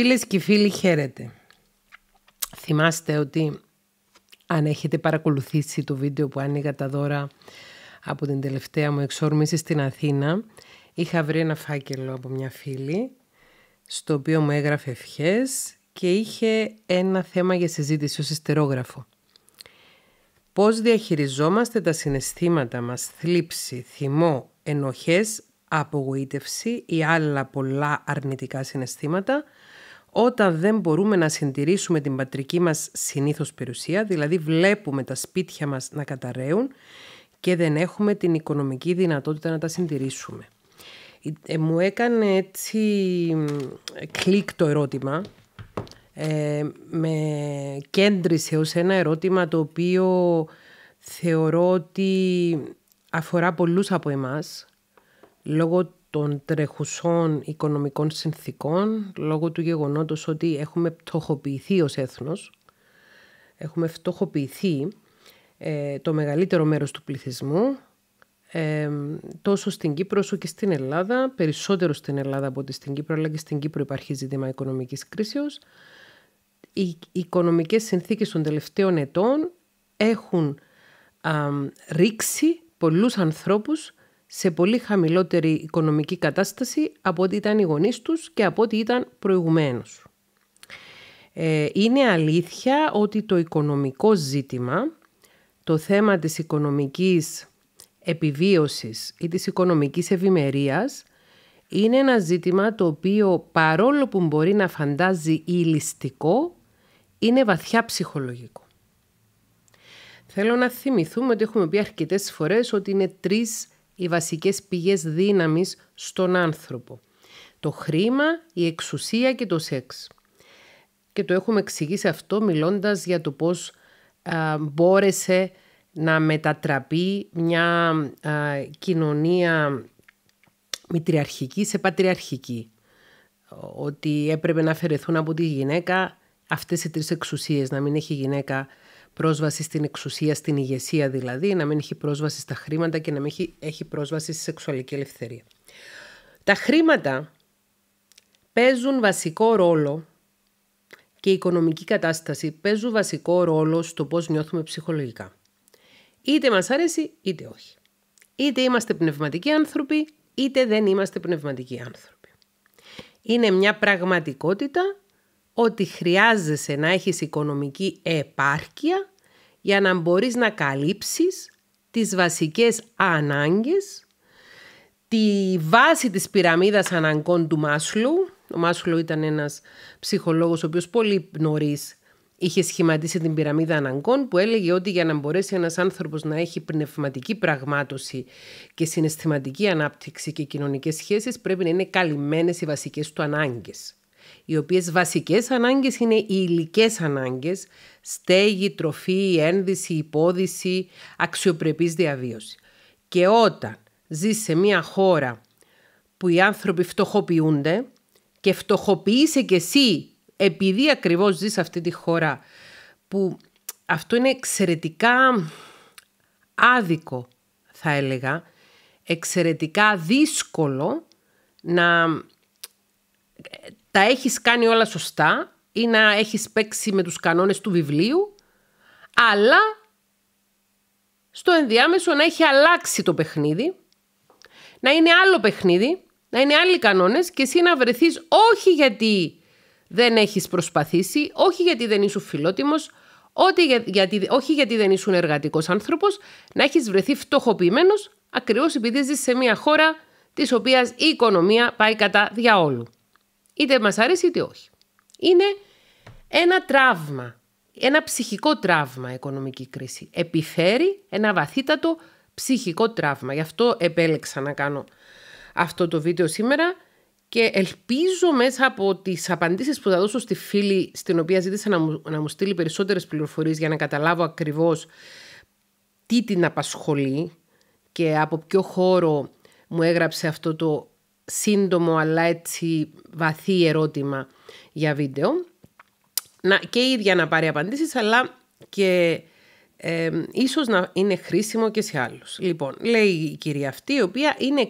Φίλες και φίλοι χαίρετε. Θυμάστε ότι αν έχετε παρακολουθήσει το βίντεο που άνοιγα τα δώρα από την τελευταία μου εξόρμηση στην Αθήνα, είχα βρει ένα φάκελο από μια φίλη, στο οποίο μου έγραφε ευχές και είχε ένα θέμα για συζήτηση ως ιστερόγραφο. Πώς διαχειριζόμαστε τα συναισθήματα μας, θλίψη, θυμό, ενοχές, απογοήτευση ή άλλα πολλά αρνητικά συναισθήματα – όταν δεν μπορούμε να συντηρήσουμε την πατρική μας συνήθως περιουσία, δηλαδή βλέπουμε τα σπίτια μας να καταραίουν και δεν έχουμε την οικονομική δυνατότητα να τα συντηρήσουμε. Ε, μου έκανε έτσι κλικ το ερώτημα, ε, με κέντρισε ως ένα ερώτημα το οποίο θεωρώ ότι αφορά πολλούς από εμάς, λόγω των τρεχουσών οικονομικών συνθήκων λόγω του γεγονότος ότι έχουμε πτωχοποιηθεί ως έθνος, έχουμε φτωχοποιηθεί ε, το μεγαλύτερο μέρος του πληθυσμού ε, τόσο στην Κύπρο όσο και στην Ελλάδα, περισσότερο στην Ελλάδα από ότι στην Κύπρο, αλλά και στην Κύπρο υπάρχει ζήτημα οικονομικής κρίσεως. Οι οικονομικές συνθήκες των τελευταίων ετών έχουν ρίξει πολλούς ανθρώπους σε πολύ χαμηλότερη οικονομική κατάσταση από ό,τι ήταν οι γονείς τους και από ό,τι ήταν προηγουμένως. Ε, είναι αλήθεια ότι το οικονομικό ζήτημα, το θέμα της οικονομικής επιβίωσης ή της οικονομικής ευημερίας είναι ένα ζήτημα το οποίο παρόλο που μπορεί να φαντάζει ηλιστικό, είναι βαθιά ψυχολογικό. Θέλω να θυμηθούμε ότι έχουμε πει αρκετές φορές ότι είναι τρεις οι βασικές πηγές δύναμης στον άνθρωπο. Το χρήμα, η εξουσία και το σεξ. Και το έχουμε εξηγήσει αυτό μιλώντας για το πώς μπόρεσε να μετατραπεί μια κοινωνία μητριαρχική σε πατριαρχική. Ότι έπρεπε να αφαιρεθούν από τη γυναίκα αυτές οι τρεις εξουσίες, να μην έχει γυναίκα πρόσβαση στην εξουσία, στην ηγεσία δηλαδή, να μην έχει πρόσβαση στα χρήματα και να μην έχει πρόσβαση στη σεξουαλική ελευθερία. Τα χρήματα παίζουν βασικό ρόλο και η οικονομική κατάσταση παίζουν βασικό ρόλο στο πώς νιώθουμε ψυχολογικά. Είτε μας αρέσει είτε όχι. Είτε είμαστε πνευματικοί άνθρωποι, είτε δεν είμαστε πνευματικοί άνθρωποι. Είναι μια πραγματικότητα ότι χρειάζεσαι να έχεις οικονομική επάρκεια για να μπορείς να καλύψεις τις βασικές ανάγκες, τη βάση της πυραμίδας αναγκών του Μάσλου. Ο Μάσλου ήταν ένας ψυχολόγος ο οποίος πολύ νωρίς είχε σχηματίσει την πυραμίδα αναγκών που έλεγε ότι για να μπορέσει ένας άνθρωπος να έχει πνευματική πραγμάτωση και συναισθηματική ανάπτυξη και κοινωνικές σχέσεις πρέπει να είναι καλυμμένες οι βασικές του ανάγκες οι οποίες βασικές ανάγκες είναι οι υλικές ανάγκες, στέγη, τροφή, ένδυση, υπόδηση, αξιοπρεπής διαβίωση. Και όταν ζεις σε μια χώρα που οι άνθρωποι φτωχοποιούνται και φτωχοποιείσαι κι εσύ επειδή ακριβώς ζεις σε αυτή τη χώρα που αυτό είναι εξαιρετικά άδικο θα έλεγα, εξαιρετικά δύσκολο να τα έχεις κάνει όλα σωστά ή να έχεις παίξει με τους κανόνες του βιβλίου, αλλά στο ενδιάμεσο να έχει αλλάξει το παιχνίδι, να είναι άλλο παιχνίδι, να είναι άλλοι κανόνες και εσύ να βρεθείς όχι γιατί δεν έχεις προσπαθήσει, όχι γιατί δεν είσαι φιλότιμος, ότι γιατί, όχι γιατί δεν ήσουν εργατικός άνθρωπος, να έχεις βρεθεί φτωχοποιημένος ακριβώς επειδή ζεις σε μια χώρα της οποίας η οικονομία πάει κατά διαόλου. Είτε μας αρέσει είτε όχι. Είναι ένα τραύμα, ένα ψυχικό τραύμα οικονομική κρίση. Επιφέρει ένα βαθύτατο ψυχικό τραύμα. Γι' αυτό επέλεξα να κάνω αυτό το βίντεο σήμερα και ελπίζω μέσα από τις απαντήσεις που θα δώσω στη φίλη στην οποία ζήτησα να μου, να μου στείλει περισσότερες πληροφορίες για να καταλάβω ακριβώς τι την απασχολεί και από ποιο χώρο μου έγραψε αυτό το σύντομο αλλά έτσι βαθύ ερώτημα για βίντεο να, και η ίδια να πάρει απαντήσεις αλλά και ε, ίσως να είναι χρήσιμο και σε άλλους. Λοιπόν, λέει η κυρία αυτή η οποία είναι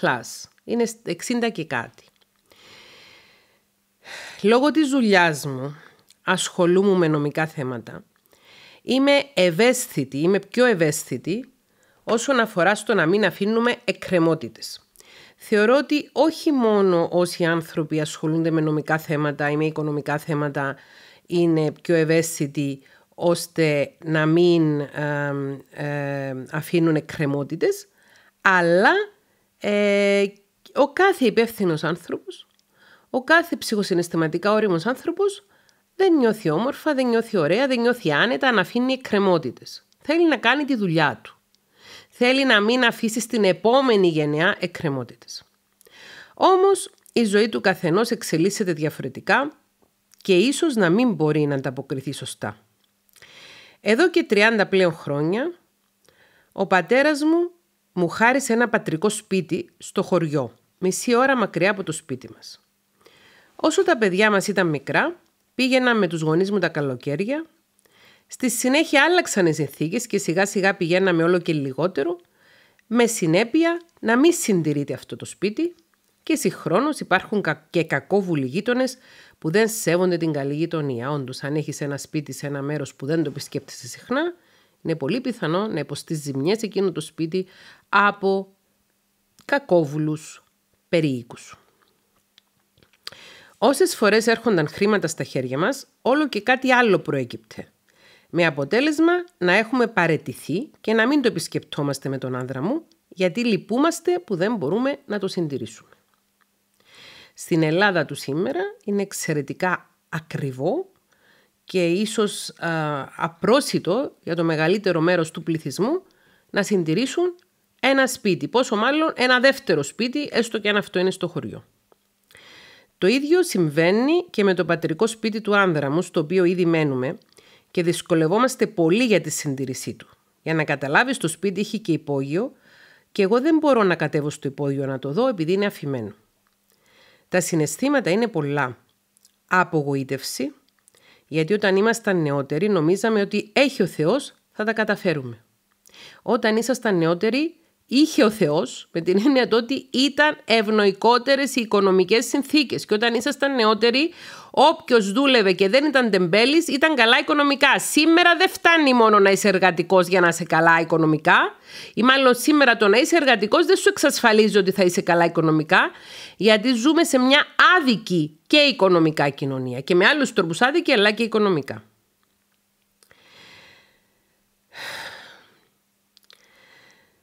60 plus, είναι 60 και κάτι. Λόγω της δουλειάς μου ασχολούμαι με νομικά θέματα. Είμαι ευαίσθητη, είμαι πιο ευαίσθητη όσον αφορά στο να μην αφήνουμε εκκρεμότητες. Θεωρώ ότι όχι μόνο όσοι άνθρωποι ασχολούνται με νομικά θέματα ή με οικονομικά θέματα είναι πιο ευαίσθητοι ώστε να μην αφήνουν εκκρεμότητες, αλλά ε, ο κάθε υπεύθυνος άνθρωπος, ο κάθε ψυχοσυναισθηματικά όριμος άνθρωπος δεν νιώθει όμορφα, δεν νιώθει ωραία, δεν νιώθει άνετα να αφήνει εκκρεμότητες. Θέλει να κάνει τη δουλειά του θέλει να μην αφήσει στην επόμενη γενιά εκκρεμότητες. Όμως, η ζωή του καθενός εξελίσσεται διαφορετικά και ίσως να μην μπορεί να ανταποκριθεί σωστά. Εδώ και 30 πλέον χρόνια, ο πατέρας μου μου χάρισε ένα πατρικό σπίτι στο χωριό, μισή ώρα μακριά από το σπίτι μας. Όσο τα παιδιά μας ήταν μικρά, πήγαινα με τους γονείς μου τα καλοκαίρια Στη συνέχεια άλλαξαν οι συνθήκες και σιγά σιγά πηγαίναμε όλο και λιγότερο, με συνέπεια να μην συντηρείται αυτό το σπίτι και συγχρόνως υπάρχουν και κακόβουλοι γείτονες που δεν σέβονται την καλή γειτονία. Όντως, αν έχεις ένα σπίτι σε ένα μέρος που δεν το επισκέπτεσαι συχνά, είναι πολύ πιθανό να υποστείς ζημιές εκείνο το σπίτι από κακόβουλους περίοικους. Όσες φορές έρχονταν χρήματα στα χέρια μας, όλο και κάτι άλλο προέκυπτε. Με αποτέλεσμα να έχουμε παρετηθεί και να μην το επισκεπτόμαστε με τον άνδρα μου, γιατί λυπούμαστε που δεν μπορούμε να το συντηρήσουμε. Στην Ελλάδα του σήμερα είναι εξαιρετικά ακριβό και ίσως απρόσιτο για το μεγαλύτερο μέρος του πληθυσμού να συντηρήσουν ένα σπίτι, πόσο μάλλον ένα δεύτερο σπίτι, έστω και αν αυτό είναι στο χωριό. Το ίδιο συμβαίνει και με το πατρικό σπίτι του άνδρα μου, στο οποίο ήδη μένουμε, και δυσκολευόμαστε πολύ για τη συντήρησή του. Για να καταλάβεις, το σπίτι είχε και υπόγειο και εγώ δεν μπορώ να κατέβω στο υπόγειο να το δω επειδή είναι αφημένο. Τα συναισθήματα είναι πολλά. Απογοήτευση, γιατί όταν ήμασταν νεότεροι νομίζαμε ότι έχει ο Θεός θα τα καταφέρουμε. Όταν ήσασταν νεότεροι είχε ο Θεός, με την έννοια του ότι ήταν ευνοϊκότερες οι οικονομικές συνθήκες. Και όταν ήσασταν νεότεροι, όποιος δούλευε και δεν ήταν τεμπέλης, ήταν καλά οικονομικά. Σήμερα δεν φτάνει μόνο να είσαι εργατικός για να είσαι καλά οικονομικά, ή μάλλον σήμερα το να είσαι εργατικός δεν σου εξασφαλίζει ότι θα είσαι καλά οικονομικά, γιατί ζούμε σε μια άδικη και οικονομικά κοινωνία. Και με άλλους τρόπους άδικη, αλλά και οικονομικά.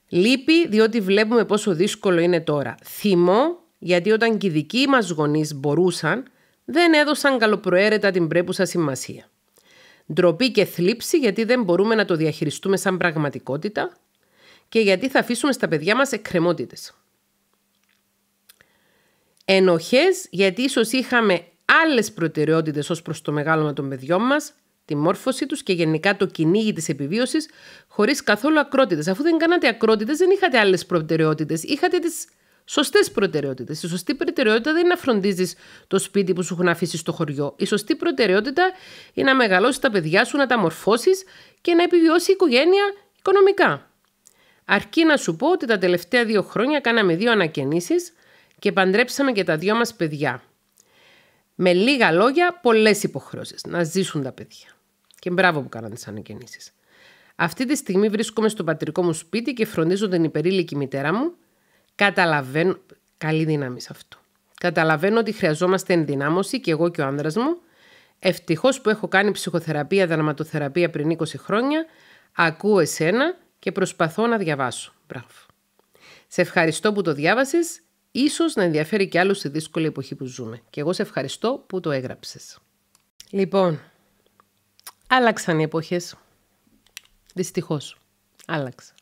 Λύπη διότι βλέπουμε πόσο δύσκολο είναι τώρα. Θυμό γιατί όταν και οι δικοί μας γονείς μπορούσαν, δεν έδωσαν καλοπροαίρετα την πρέπουσα σημασία. Ντροπή και θλίψη γιατί δεν μπορούμε να το διαχειριστούμε σαν πραγματικότητα και γιατί θα αφήσουμε στα παιδιά μας εκκρεμότητες. Ενοχές γιατί ίσως είχαμε άλλες προτεραιότητες ως προς το μεγάλωμα των παιδιών μας τη μόρφωσή τους και γενικά το κυνήγι της επιβίωσης χωρίς καθόλου ακρότητες. Αφού δεν κάνατε ακρότητες, δεν είχατε άλλες προτεραιότητες. Είχατε τις σωστές προτεραιότητες. Η σωστή προτεραιότητα δεν είναι να φροντίζεις το σπίτι που σου έχουν αφήσει στο χωριό. Η σωστή προτεραιότητα είναι να μεγαλώσεις τα παιδιά σου, να τα μορφώσεις και να επιβιώσει η οικογένεια οικονομικά. Αρκεί να σου πω ότι τα τελευταία δύο χρόνια κάναμε δύο ανακαινήσεις και παντρέψαμε και τα δυο μας παιδιά. Με λίγα λόγια, πολλές υποχρεώσεις να ζήσουν τα παιδιά. Και μπράβο που κάνατε τι ανακαινήσει. Αυτή τη στιγμή βρίσκομαι στο πατρικό μου σπίτι και φροντίζω την υπερήλικη μητέρα μου. Καταλαβαίνω. Καλή δύναμη σε αυτό. Καταλαβαίνω ότι χρειαζόμαστε ενδυνάμωση και εγώ και ο άνδρας μου. Ευτυχώς που έχω κάνει ψυχοθεραπεία, δραματοθεραπεία πριν 20 χρόνια. Ακούω εσένα και προσπαθώ να διαβάσω. Μπράβο. Σε ευχαριστώ που το διάβασες. σω να ενδιαφέρει και άλλους στη δύσκολη εποχή που ζούμε. Και εγώ σε ευχαριστώ που το έγραψες. Λοιπόν, Άλλαξαν οι εποχές. Δυστυχώς. Άλλαξαν.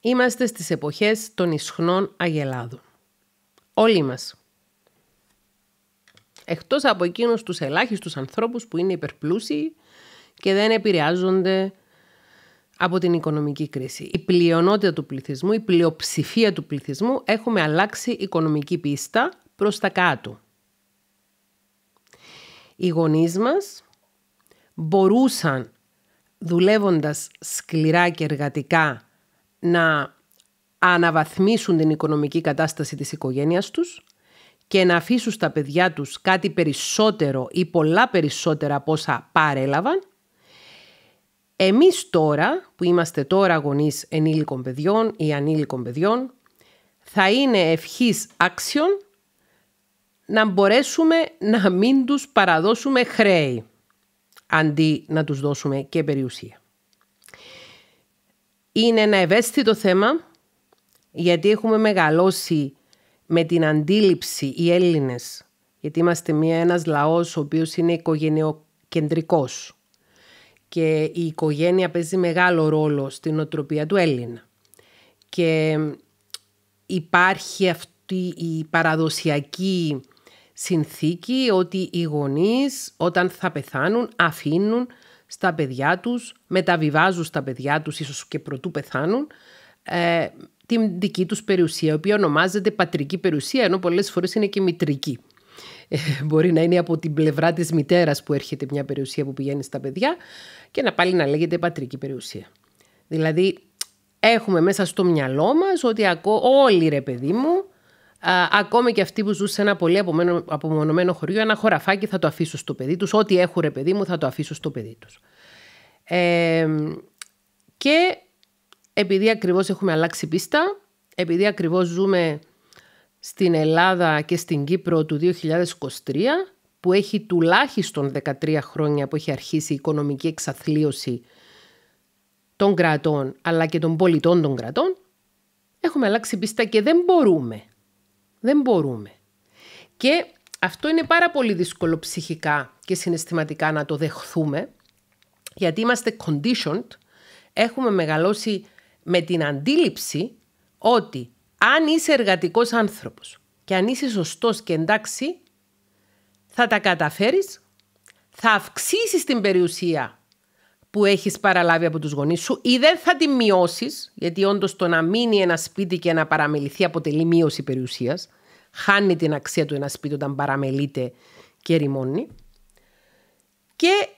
Είμαστε στις εποχές των ισχνών αγελάδων. Όλοι μας. Εκτός από εκείνους τους ελάχιστους ανθρώπους που είναι υπερπλούσιοι και δεν επηρεάζονται από την οικονομική κρίση. Η πλειονότητα του πληθυσμού, η πλειοψηφία του πληθυσμού έχουμε αλλάξει οικονομική πίστα προς τα κάτω. Οι γονείς μας μπορούσαν δουλεύοντας σκληρά και εργατικά να αναβαθμίσουν την οικονομική κατάσταση της οικογένειας τους και να αφήσουν στα παιδιά τους κάτι περισσότερο ή πολλά περισσότερα από όσα παρέλαβαν. Εμείς τώρα, που είμαστε τώρα γονείς ενήλικων παιδιών ή ανήλικων παιδιών, θα είναι ευχής άξιον να μπορέσουμε να μην τους παραδώσουμε χρέη αντί να τους δώσουμε και περιουσία. Είναι ένα ευαίσθητο θέμα γιατί έχουμε μεγαλώσει με την αντίληψη οι Έλληνες γιατί είμαστε μια, ένας λαός ο οποίος είναι οικογενειοκεντρικός και η οικογένεια παίζει μεγάλο ρόλο στην οτροπία του Έλληνα. Και υπάρχει αυτή η παραδοσιακή συνθήκη ότι οι γονείς όταν θα πεθάνουν αφήνουν στα παιδιά τους, μεταβιβάζουν στα παιδιά τους ίσως και προτού πεθάνουν ε, την δική τους περιουσία, η οποία ονομάζεται πατρική περιουσία, ενώ πολλές φορές είναι και μητρική. Ε, μπορεί να είναι από την πλευρά της μητέρας που έρχεται μια περιουσία που πηγαίνει στα παιδιά και να πάλι να λέγεται πατρική περιουσία. Δηλαδή έχουμε μέσα στο μυαλό μας ότι όλοι ρε παιδί μου ακόμη και αυτοί που ζουν σε ένα πολύ απομονωμένο χωριό, ένα χωραφάκι θα το αφήσω στο παιδί τους. Ό,τι έχω ρε παιδί μου θα το αφήσω στο παιδί τους. και επειδή ακριβώς έχουμε αλλάξει πίστα, επειδή ακριβώς ζούμε στην Ελλάδα και στην Κύπρο του 2023, που έχει τουλάχιστον 13 χρόνια που έχει αρχίσει η οικονομική εξαθλίωση των κρατών, αλλά και των πολιτών των κρατών, έχουμε αλλάξει πίστα και δεν μπορούμε δεν μπορούμε. Και αυτό είναι πάρα πολύ δύσκολο ψυχικά και συναισθηματικά να το δεχθούμε, γιατί είμαστε conditioned, έχουμε μεγαλώσει με την αντίληψη ότι αν είσαι εργατικός άνθρωπος και αν είσαι σωστός και εντάξει, θα τα καταφέρεις, θα αυξήσεις την περιουσία που έχεις παραλάβει από τους γονείς σου ή δεν θα τη μειώσεις γιατί όντως το να μείνει ένα σπίτι και να παραμεληθεί αποτελεί μείωση περιουσίας. Χάνει την αξία του ένα σπίτι όταν παραμελείται και ρημώνει. Και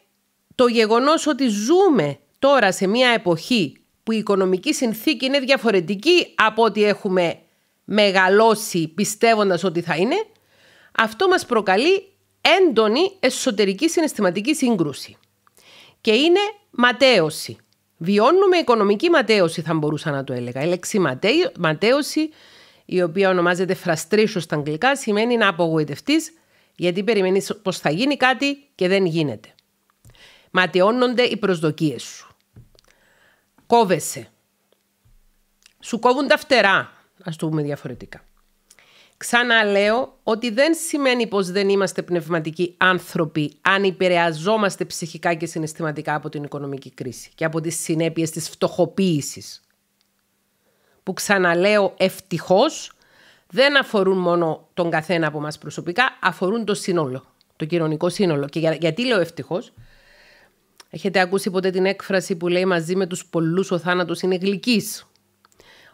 το γεγονός ότι ζούμε τώρα σε μια εποχή που η οικονομική συνθήκη είναι διαφορετική από ό,τι έχουμε μεγαλώσει πιστεύοντας ότι θα είναι, αυτό μας προκαλεί έντονη εσωτερική συναισθηματική σύγκρουση και είναι ματέωση. Βιώνουμε οικονομική ματέωση, θα μπορούσα να το έλεγα. Η λέξη ματέωση, η οποία ονομάζεται frustration στα αγγλικά, σημαίνει να απογοητευτείς γιατί περιμένεις πως θα γίνει κάτι και δεν γίνεται. Ματαιώνονται οι προσδοκίες σου. Κόβεσαι. Σου κόβουν τα φτερά, ας το πούμε διαφορετικά. Ξαναλέω ότι δεν σημαίνει πως δεν είμαστε πνευματικοί άνθρωποι αν επηρεαζόμαστε ψυχικά και συναισθηματικά από την οικονομική κρίση και από τις συνέπειες της φτωχοποίησης. Που ξαναλέω ευτυχώς δεν αφορούν μόνο τον καθένα από μας προσωπικά, αφορούν το σύνολο, το κοινωνικό σύνολο. Και γιατί λέω ευτυχώς, έχετε ακούσει ποτέ την έκφραση που λέει μαζί με τους πολλούς ο θάνατος είναι γλυκής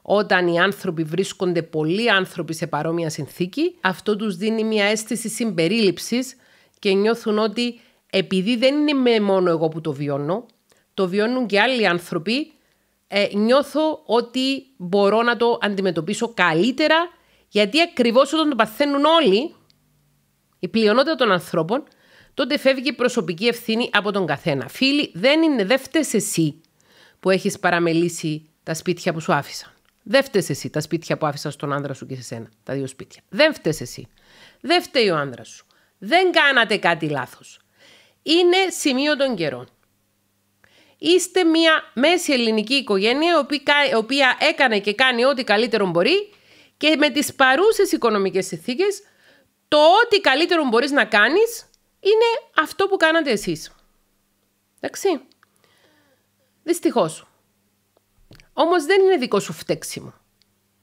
όταν οι άνθρωποι βρίσκονται πολλοί άνθρωποι σε παρόμοια συνθήκη, αυτό τους δίνει μια αίσθηση συμπερίληψης και νιώθουν ότι επειδή δεν είναι μόνο εγώ που το βιώνω, το βιώνουν και άλλοι άνθρωποι, ε, νιώθω ότι μπορώ να το αντιμετωπίσω καλύτερα, γιατί ακριβώς όταν το παθαίνουν όλοι, η πλειονότητα των ανθρώπων, τότε φεύγει η προσωπική ευθύνη από τον καθένα. Φίλοι, δεν είναι, δεν εσύ που έχεις παραμελήσει τα σπίτια που σου άφησαν. Δεν φταίει εσύ τα σπίτια που άφησα στον άντρα σου και σε σένα. Τα δύο σπίτια. Δεν φταίει εσύ. Δεν φταίει ο άντρα σου. Δεν κάνατε κάτι λάθος. Είναι σημείο των καιρών. Είστε μια μέση ελληνική οικογένεια η οποία έκανε και κάνει ό,τι καλύτερο μπορεί και με τις παρούσες οικονομικές συνθήκες το ό,τι καλύτερο μπορείς να κάνεις είναι αυτό που κάνατε εσείς. Εντάξει. Δυστυχώς. Όμως δεν είναι δικό σου φταίξιμο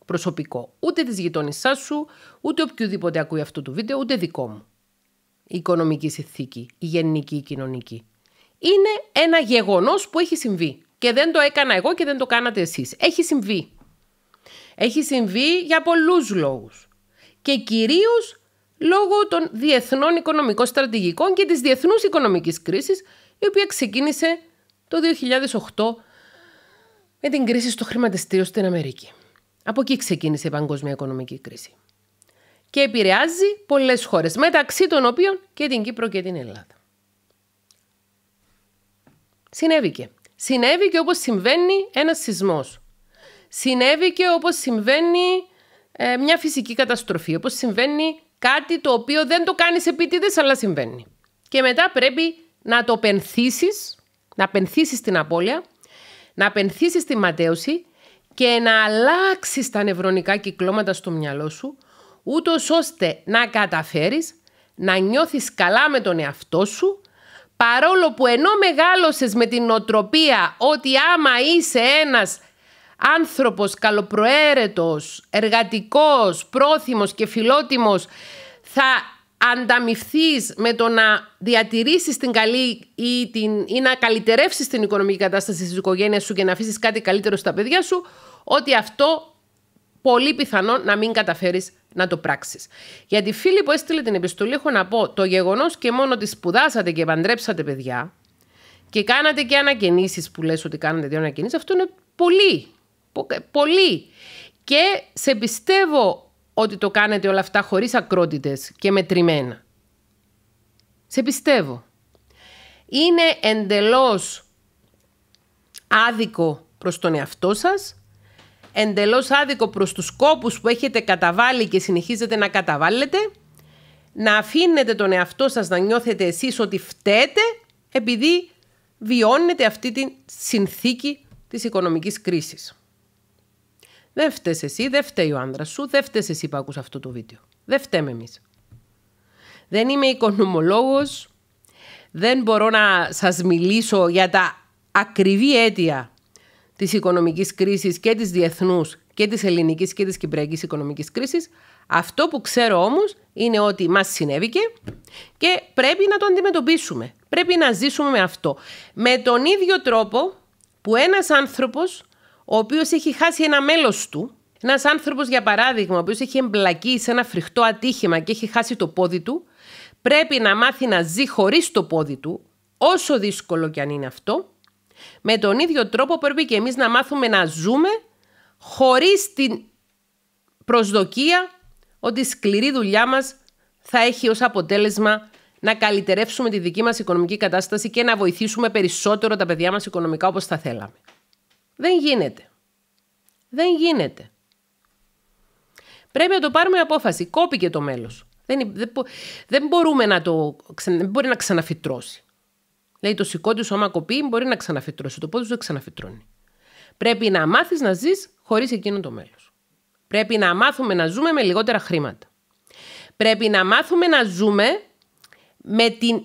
προσωπικό. Ούτε της γειτόνισά σου, ούτε οποιοδήποτε ακούει αυτό το βίντεο, ούτε δικό μου. Η οικονομική συνθήκη, η γενική, η κοινωνική. Είναι ένα γεγονός που έχει συμβεί. Και δεν το έκανα εγώ και δεν το κάνατε εσείς. Έχει συμβεί. Έχει συμβεί για πολλούς λόγους. Και κυρίως λόγω των διεθνών οικονομικών στρατηγικών και της διεθνούς οικονομικής κρίσης, η οποία ξεκίνησε το 2008 με την κρίση στο χρηματιστήριο στην Αμερική. Από εκεί ξεκίνησε η παγκόσμια οικονομική κρίση. Και επηρεάζει πολλές χώρες, μεταξύ των οποίων και την Κύπρο και την Ελλάδα. Συνέβηκε. Συνέβηκε όπως συμβαίνει ένας σεισμός. Συνέβηκε όπως συμβαίνει ε, μια φυσική καταστροφή, όπως συμβαίνει κάτι το οποίο δεν το κάνεις επίτηδες, αλλά συμβαίνει. Και μετά πρέπει να το πενθήσεις, να πενθήσεις την απώλεια να απενθύσεις τη ματέωση και να αλλάξεις τα νευρονικά κυκλώματα στο μυαλό σου, ούτως ώστε να καταφέρεις να νιώθεις καλά με τον εαυτό σου, παρόλο που ενώ μεγάλωσες με την οτροπία ότι άμα είσαι ένας άνθρωπος καλοπροαίρετος, εργατικός, πρόθυμος και φιλότιμος, θα ανταμυφθείς με το να διατηρήσεις την καλή ή, την, ή να καλυτερεύσεις την οικονομική κατάσταση της οικογένειας σου και να αφήσεις κάτι καλύτερο στα παιδιά σου, ότι αυτό πολύ πιθανό να μην καταφέρεις να το πράξεις. Γιατί φίλοι που έστειλε την επιστολή έχω να πω το γεγονός και μόνο ότι σπουδάσατε και παντρέψατε παιδιά και κάνατε και ανακαινήσεις που λες ότι κάνατε δύο ανακαινήσεις, αυτό είναι πολύ, πολύ. Και σε πιστεύω ότι το κάνετε όλα αυτά χωρίς ακρότητες και μετρημένα. Σε πιστεύω. Είναι εντελώς άδικο προς τον εαυτό σας, εντελώς άδικο προς τους σκόπους που έχετε καταβάλει και συνεχίζετε να καταβάλλετε, να αφήνετε τον εαυτό σας να νιώθετε εσείς ότι φταίτε επειδή βιώνετε αυτή τη συνθήκη της οικονομικής κρίσης. Δεν φταίει εσύ, δεν φταίει ο άντρα σου, δεν φταίει εσύ που άκουσα αυτό το βίντεο. Δεν φταίμε εμείς. Δεν είμαι οικονομολόγος. Δεν μπορώ να σας μιλήσω για τα ακριβή αίτια της οικονομικής κρίσης και της διεθνούς και της ελληνικής και της κυπριακής οικονομικής κρίσης. Αυτό που ξέρω όμως είναι ότι μας συνέβηκε και πρέπει να το αντιμετωπίσουμε. Πρέπει να ζήσουμε με αυτό. Με τον ίδιο τρόπο που ένας άνθρωπος ο οποίος έχει χάσει ένα μέλος του, ένας άνθρωπος για παράδειγμα, ο οποίος έχει εμπλακεί σε ένα φρικτό ατύχημα και έχει χάσει το πόδι του, πρέπει να μάθει να ζει χωρίς το πόδι του, όσο δύσκολο κι αν είναι αυτό. Με τον ίδιο τρόπο πρέπει και εμείς να μάθουμε να ζούμε χωρίς την προσδοκία ότι η σκληρή δουλειά μας θα έχει ως αποτέλεσμα να καλυτερεύσουμε τη δική μας οικονομική κατάσταση και να βοηθήσουμε περισσότερο τα παιδιά μας οικονομικά όπως θα θέλαμε. Δεν γίνεται. Δεν γίνεται. Πρέπει να το πάρουμε απόφαση. Κόπηκε το μέλος. Δεν, δεν, δεν μπορούμε να το... Δεν μπορεί να ξαναφυτρώσει. Λέει δηλαδή, το σηκώ σώμα κοπεί μπορεί να ξαναφυτρώσει. Το πόδι σου δεν ξαναφυτρώνει. Πρέπει να μάθεις να ζεις χωρίς εκείνο το μέλος. Πρέπει να μάθουμε να ζούμε με λιγότερα χρήματα. Πρέπει να μάθουμε να ζούμε με την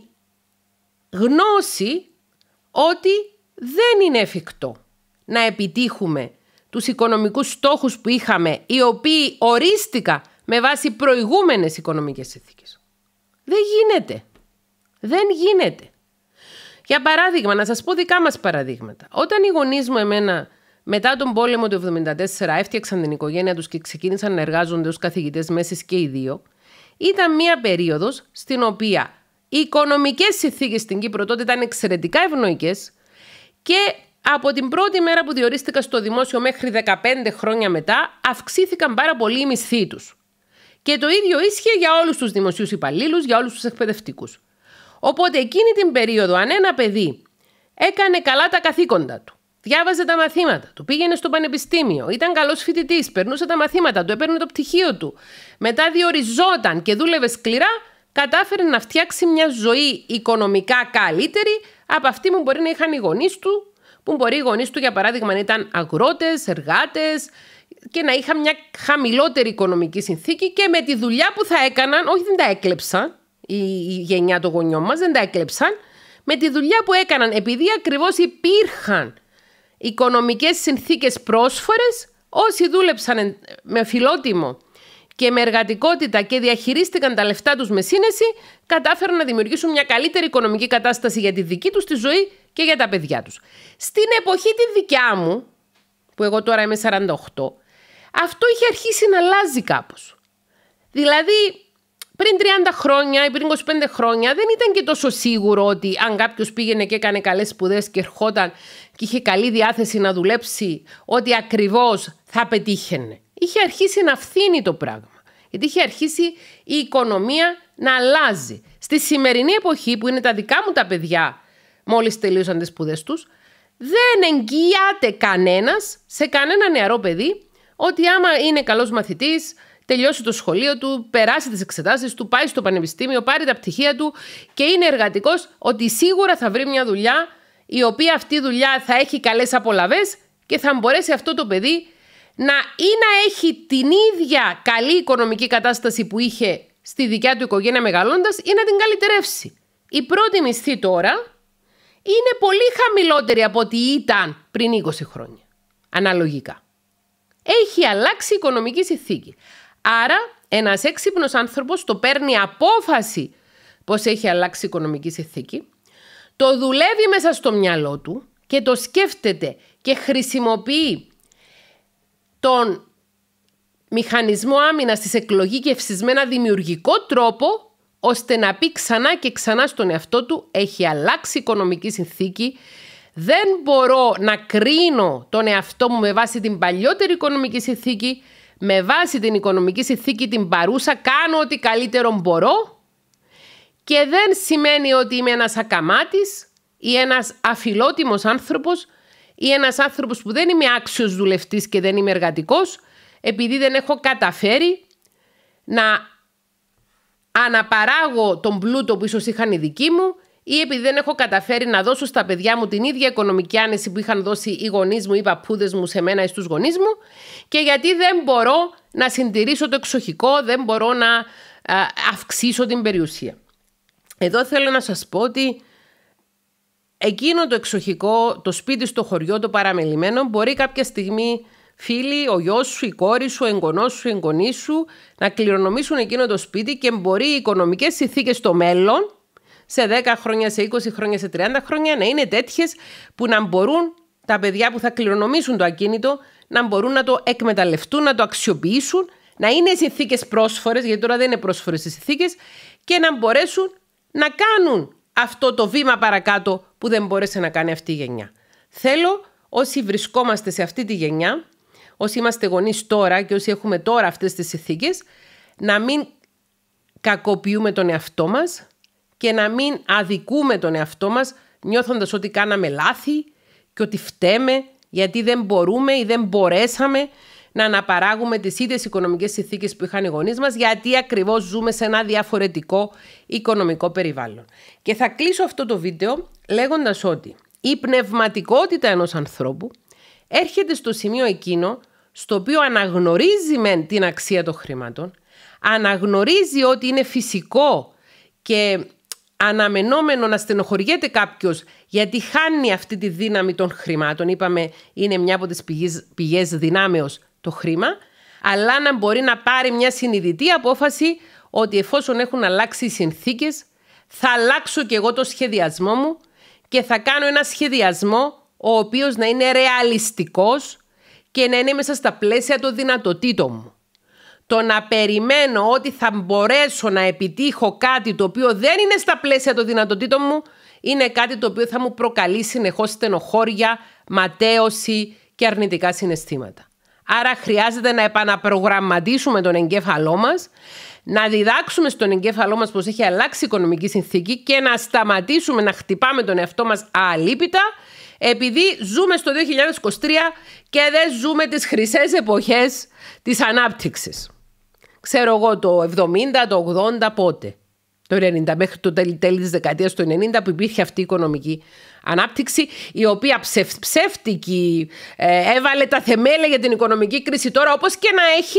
γνώση ότι δεν είναι εφικτό να επιτύχουμε τους οικονομικούς στόχους που είχαμε, οι οποίοι ορίστηκα με βάση προηγούμενες οικονομικές ηθίκες. Δεν γίνεται. Δεν γίνεται. Για παράδειγμα, να σας πω δικά μας παραδείγματα. Όταν οι γονείς μου εμένα μετά τον πόλεμο του 1974 έφτιαξαν την οικογένεια τους και ξεκίνησαν να εργάζονται ως καθηγητές μέσης και οι δύο, ήταν μια περίοδος στην οποία οι οικονομικές συνθήκες στην Κύπρο τότε ήταν εξαιρετικά ευνοϊκές και από την πρώτη μέρα που διορίστηκα στο δημόσιο μέχρι 15 χρόνια μετά, αυξήθηκαν πάρα πολύ οι μισθοί τους. Και το ίδιο ίσχυε για όλους τους δημοσίους υπαλλήλους, για όλους τους εκπαιδευτικούς. Οπότε εκείνη την περίοδο, αν ένα παιδί έκανε καλά τα καθήκοντα του, διάβαζε τα μαθήματα του, πήγαινε στο πανεπιστήμιο, ήταν καλός φοιτητής, περνούσε τα μαθήματα του, έπαιρνε το πτυχίο του, μετά διοριζόταν και δούλευε σκληρά, κατάφερε να φτιάξει μια ζωή οικονομικά καλύτερη από αυτή που μπορεί να είχαν οι γονείς του που μπορεί οι γονείς του, για παράδειγμα, να ήταν αγρότες, εργάτες και να είχαν μια χαμηλότερη οικονομική συνθήκη και με τη δουλειά που θα έκαναν, όχι δεν τα έκλεψαν, η γενιά των γονιών μας δεν τα έκλεψαν, με τη δουλειά που έκαναν, επειδή ακριβώς υπήρχαν οικονομικές συνθήκες πρόσφορες, όσοι δούλεψαν με φιλότιμο και με εργατικότητα και διαχειρίστηκαν τα λεφτά τους με σύνεση, κατάφεραν να δημιουργήσουν μια καλύτερη οικονομική κατάσταση για τη δική τους τη ζωή και για τα παιδιά τους. Στην εποχή τη δικιά μου, που εγώ τώρα είμαι 48, αυτό είχε αρχίσει να αλλάζει κάπως. Δηλαδή, πριν 30 χρόνια ή πριν 25 χρόνια δεν ήταν και τόσο σίγουρο ότι αν κάποιος πήγαινε και έκανε καλές σπουδές και ερχόταν και είχε καλή διάθεση να δουλέψει, ότι ακριβώς θα πετύχαινε. Είχε αρχίσει να φθίνει το πράγμα. Γιατί είχε αρχίσει η οικονομία να αλλάζει. Στη σημερινή εποχή που είναι τα δικά μου τα παιδιά μόλις τελείωσαν τις σπουδές τους, δεν εγγυάται κανένας σε κανένα νεαρό παιδί ότι άμα είναι καλός μαθητής, τελειώσει το σχολείο του, περάσει τις εξετάσεις του, πάει στο πανεπιστήμιο, πάρει τα πτυχία του και είναι εργατικός, ότι σίγουρα θα βρει μια δουλειά η οποία αυτή η δουλειά θα έχει καλές απολαβές και θα μπορέσει αυτό το παιδί να ή να έχει την ίδια καλή οικονομική κατάσταση που είχε στη δικιά του οικογένεια μεγαλώντας ή να την καλυτερεύσει. Η πρώτη μισθή τώρα είναι πολύ χαμηλότερη από ό,τι ήταν πριν 20 χρόνια. Αναλογικά. Έχει αλλάξει η οικονομική συνθήκη. Άρα, ένας έξυπνος άνθρωπος το παίρνει απόφαση πώς έχει αλλάξει η οικονομική συνθήκη, το δουλεύει μέσα στο μυαλό του και το σκέφτεται και χρησιμοποιεί τον μηχανισμό άμυνας της εκλογή και ευσυσμένα δημιουργικό τρόπο ώστε να πει ξανά και ξανά στον εαυτό του έχει αλλάξει η οικονομική συνθήκη, δεν μπορώ να κρίνω τον εαυτό μου με βάση την παλιότερη οικονομική συνθήκη, με βάση την οικονομική συνθήκη την παρούσα, κάνω ό,τι καλύτερο μπορώ και δεν σημαίνει ότι είμαι ένας ακαμάτης ή ένας αφιλότιμος άνθρωπος ή ένας άνθρωπος που δεν είμαι άξιος δουλευτής και δεν είμαι εργατικός επειδή δεν έχω καταφέρει να αναπαράγω τον πλούτο που ίσως είχαν οι δικοί μου ή επειδή δεν έχω καταφέρει να δώσω στα παιδιά μου την ίδια οικονομική άνεση που είχαν δώσει οι γονείς μου ή οι παππούδες μου σε μένα ή στους γονείς μου, και γιατί δεν μπορώ να συντηρήσω το εξοχικό, δεν μπορώ να ε, αυξήσω την περιουσία. Εδώ θέλω να σας πω ότι εκείνο το εξοχικό, το σπίτι στο χωριό, το παραμελημένο, μπορεί κάποια στιγμή φίλοι, ο γιος σου, η κόρη σου, ο εγγονός σου, η εγγονή σου να κληρονομήσουν εκείνο το σπίτι και μπορεί οι οικονομικές συνθήκες στο μέλλον, σε 10 χρόνια, σε 20 χρόνια, σε 30 χρόνια, να είναι τέτοιες που να μπορούν τα παιδιά που θα κληρονομήσουν το ακίνητο να μπορούν να το εκμεταλλευτούν, να το αξιοποιήσουν, να είναι συνθήκες πρόσφορες, γιατί τώρα δεν είναι πρόσφορες οι συνθήκες, και να μπορέσουν να κάνουν αυτό το βήμα παρακάτω που δεν μπόρεσε να κάνει αυτή η γενιά. Θέλω όσοι βρισκόμαστε σε αυτή τη γενιά όσοι είμαστε γονείς τώρα και όσοι έχουμε τώρα αυτές τις ηθίκε, να μην κακοποιούμε τον εαυτό μας και να μην αδικούμε τον εαυτό μας νιώθοντας ότι κάναμε λάθη και ότι φταίμε γιατί δεν μπορούμε ή δεν μπορέσαμε να αναπαράγουμε τις ίδιες οικονομικές συνθήκες που είχαν οι γονείς μας, γιατί ακριβώς ζούμε σε ένα διαφορετικό οικονομικό περιβάλλον. Και θα κλείσω αυτό το βίντεο λέγοντας ότι η πνευματικότητα ενός ανθρώπου έρχεται στο σημείο εκείνο στο οποίο αναγνωρίζει μεν την αξία των χρημάτων, αναγνωρίζει ότι είναι φυσικό και αναμενόμενο να στενοχωριέται κάποιος γιατί χάνει αυτή τη δύναμη των χρημάτων. Είπαμε είναι μια από τις πηγές, πηγές δυνάμεως το χρήμα, αλλά να μπορεί να πάρει μια συνειδητή απόφαση ότι εφόσον έχουν αλλάξει οι συνθήκες θα αλλάξω και εγώ το σχεδιασμό μου και θα κάνω ένα σχεδιασμό ο οποίος να είναι ρεαλιστικός, και να είναι μέσα στα πλαίσια των δυνατοτήτων μου. Το να περιμένω ότι θα μπορέσω να επιτύχω κάτι το οποίο δεν είναι στα πλαίσια των δυνατοτήτων μου, είναι κάτι το οποίο θα μου προκαλεί συνεχώς στενοχώρια, ματέωση και αρνητικά συναισθήματα. Άρα χρειάζεται να επαναπρογραμματίσουμε τον εγκέφαλό μας, να διδάξουμε στον εγκέφαλό μας πως έχει αλλάξει η οικονομική συνθήκη και να σταματήσουμε να χτυπάμε τον εαυτό μας αλίπητα επειδή ζούμε στο 2023 και δεν ζούμε τις χρυσές εποχές της ανάπτυξης. Ξέρω εγώ το 70, το 80 πότε. Το 90 μέχρι το τέλη, τέλη της δεκαετίας του 90 που υπήρχε αυτή η οικονομική ανάπτυξη η οποία ψευ, ψεύτικη ε, έβαλε τα θεμέλια για την οικονομική κρίση τώρα όπως και να έχει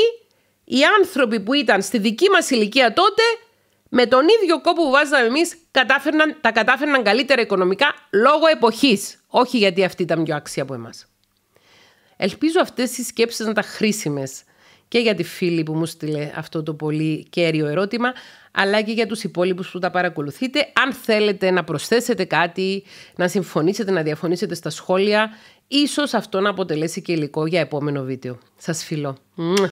οι άνθρωποι που ήταν στη δική μας ηλικία τότε με τον ίδιο κόπο που βάζαμε εμείς κατάφερναν, τα κατάφερναν καλύτερα οικονομικά λόγω εποχής. Όχι γιατί αυτή ήταν πιο άξια από εμάς. Ελπίζω αυτές οι σκέψεις να τα χρήσιμες και για τη φίλη που μου στείλε αυτό το πολύ κέριο ερώτημα, αλλά και για τους υπόλοιπους που τα παρακολουθείτε. Αν θέλετε να προσθέσετε κάτι, να συμφωνήσετε, να διαφωνήσετε στα σχόλια, ίσως αυτό να αποτελέσει και υλικό για επόμενο βίντεο. Σας φιλώ.